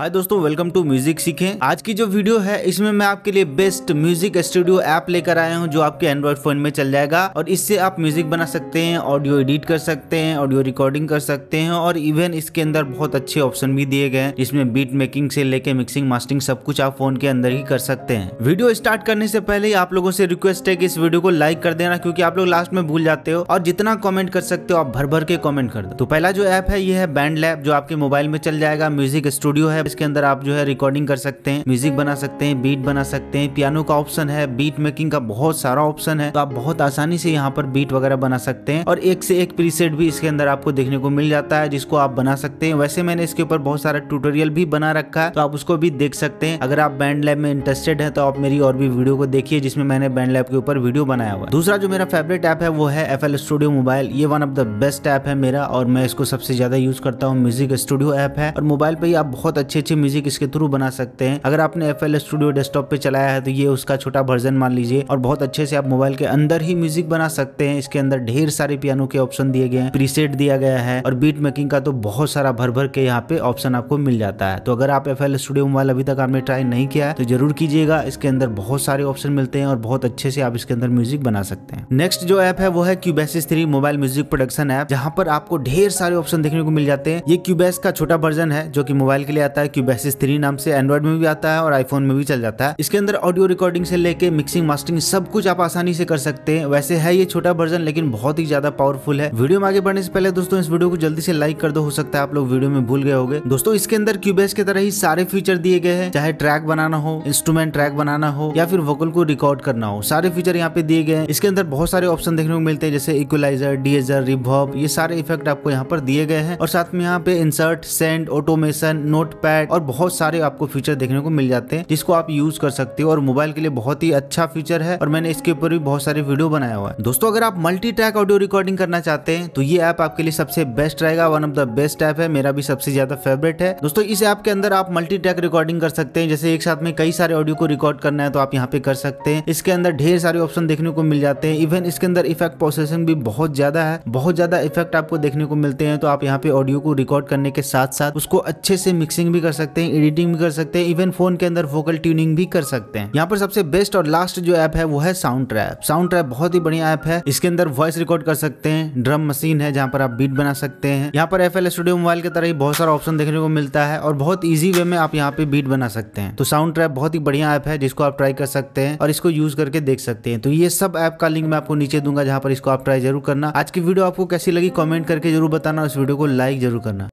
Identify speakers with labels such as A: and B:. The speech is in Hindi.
A: हाय दोस्तों वेलकम टू म्यूजिक सीखें आज की जो वीडियो है इसमें मैं आपके लिए बेस्ट म्यूजिक स्टूडियो ऐप लेकर आया हूं जो आपके एंड्रॉइड फोन में चल जाएगा और इससे आप म्यूजिक बना सकते हैं ऑडियो एडिट कर सकते हैं ऑडियो रिकॉर्डिंग कर सकते हैं और इवन इसके अंदर बहुत अच्छे ऑप्शन भी दिए गए इसमें बीट मेकिंग से लेके मिक्सिंग मास्टिंग सब कुछ आप फोन के अंदर ही कर सकते हैं वीडियो स्टार्ट करने से पहले ही आप लोगों से रिक्वेस्ट है की इस वीडियो को लाइक कर देना क्यूँकी आप लोग लास्ट में भूल जाते हो और जितना कॉमेंट कर सकते हो आप भर भर के कॉमेंट कर दो तो पहला जो ऐप है ये है बैंड लैब जो आपके मोबाइल में चल जाएगा म्यूजिक स्टूडियो है इसके अंदर आप जो है रिकॉर्डिंग कर सकते हैं म्यूजिक बना सकते हैं बीट बना सकते हैं पियानो का ऑप्शन है बीट मेकिंग का बहुत सारा ऑप्शन है तो आप बहुत आसानी से यहाँ पर बीट वगैरह बना सकते हैं और एक से एक प्रीसेट भी इसके अंदर आपको देखने को मिल जाता है जिसको आप बना सकते हैं वैसे मैंने इसके ऊपर बहुत सारा ट्यूटोरियल भी बना रखा है तो आप उसको भी देख सकते हैं अगर आप बैंड लैब में इंटरेस्टेड है तो आप मेरी और भी वीडियो को देखिए जिसमें मैंने बैंड लैब के ऊपर वीडियो बनाया हुआ दूसरा जो मेरा फेवरेट ऐप है वो है एफ स्टूडियो मोबाइल ये one of the best app है मेरा और मैं इसको सबसे ज्यादा यूज करता हूँ म्यूजिक स्टूडियो ऐप है और मोबाइल पे आप बहुत अच्छे अच्छी अच्छी म्यूजिक इसके थ्रू बना सकते हैं अगर आपने एफ एल स्टूडियो डेस्कटॉप पे चलाया है तो ये उसका छोटा वर्जन मान लीजिए और बहुत अच्छे से आप मोबाइल के अंदर ही म्यूजिक बना सकते हैं इसके अंदर ढेर सारे पियानो के ऑप्शन दिए गए हैं प्रीसेट दिया गया है और बीट मेकिंग का तो बहुत सारा भर भर के यहाँ पे ऑप्शन आपको मिल जाता है तो अगर आप एफ स्टूडियो मोबाइल अभी तक आपने ट्राई नहीं किया है तो जरूर कीजिएगा इसके अंदर बहुत सारे ऑप्शन मिलते हैं और बहुत अच्छे से आप इसके अंदर म्यूजिक बना सकते हैं नेक्स्ट जो ऐप है वो है Cubasis three mobile music production app जहाँ पर आपको ढेर सारे ऑप्शन देखने को मिल जाते हैं ये क्यूबेस का छोटा वर्जन है जो की मोबाइल के लिए आता है जाता है क्यूबेसिस थ्री नाम से एंड्रॉइड में भी आता है और आईफोन में भी चल जाता है इसके अंदर ऑडियो रिकॉर्डिंग से लेके मिक्सिंग मास्टरिंग सब कुछ आप आसानी से कर सकते हैं वैसे है ये छोटा वर्जन लेकिन बहुत ही ज्यादा पावरफुल है वीडियो में आगे बढ़ने से पहले दोस्तों इस वीडियो को जल्दी से लाइक कर दो हो सकता है आप लोग वीडियो में भूल गए हो दोस्तों इसके अंदर क्यूबेस की तरह ही सारे फीचर दिए गए हैं चाहे ट्रैक बनाना हो इंस्ट्रूमेंट ट्रैक बनाना हो या फिर वोकल को रिकॉर्ड करना हो सारे फीचर यहाँ पे दिए गए हैं इसके अंदर बहुत सारे ऑप्शन देखने को मिलते हैं जैसे इक्वलाइजर डीएजर रिवॉल्व ये सारे इफेक्ट आपको यहाँ पर दिए गए हैं और साथ में यहाँ पे insert send automation notepad और बहुत सारे आपको फीचर देखने को मिल जाते हैं जिसको आप यूज कर सकते हो और मोबाइल के लिए बहुत ही अच्छा फीचर है और मैंने इसके ऊपर भी बहुत सारे वीडियो बनाया हुआ है दोस्तों अगर आप मल्टी ट्रैक ऑडियो रिकॉर्डिंग करना चाहते हैं तो ये ऐप आपके लिए सबसे बेस्ट रहेगा one of the best app है मेरा भी सबसे ज्यादा फेवरेट है दोस्तों इस ऐप के अंदर आप मल्टी ट्रैक रिकॉर्डिंग कर सकते हैं जैसे एक साथ में कई सारे ऑडियो को रिकॉर्ड करना है तो आप यहाँ पे कर सकते हैं इसके अंदर ढेर सारे ऑप्शन देखने को मिल जाते हैं इवन इसके अंदर इफेक्ट प्रोसेसिंग भी बहुत ज्यादा है बहुत ज्यादा इफेक्ट आपको देखने को मिलते हैं तो आप यहाँ पे ऑडियो को रिकॉर्ड करने के साथ साथ उसको अच्छे से मिक्सिंग भी भी कर सकते हैं एडिटिंग भी कर सकते हैं इवन फोन के अंदर वोकल ट्यूनिंग भी कर सकते हैं यहाँ पर सबसे बेस्ट और लास्ट जो ऐप है वो है साउंड ट्रैप साउंड ट्रैप बहुत ही बढ़िया ऐप है इसके अंदर वॉइस रिकॉर्ड कर सकते हैं ड्रम मशीन है जहाँ पर आप बीट बना सकते हैं यहाँ पर एफ स्टूडियो मोबाइल की तरह ही बहुत सारा ऑप्शन देखने को मिलता है और बहुत ईजी वे में आप यहाँ पे बीट बना सकते हैं तो साउंड ट्रैप बहुत ही बढ़िया ऐप है जिसको आप ट्राई कर सकते हैं और इसको यूज करके देख सकते हैं तो ये सब ऐप का लिंक मैं आपको नीचे दूंगा जहाँ पर इसको आप ट्राई जरूर करना आज की वीडियो आपको कैसी लगी कॉमेंट करके जरूर बताना और इस वीडियो को लाइक जरूर करना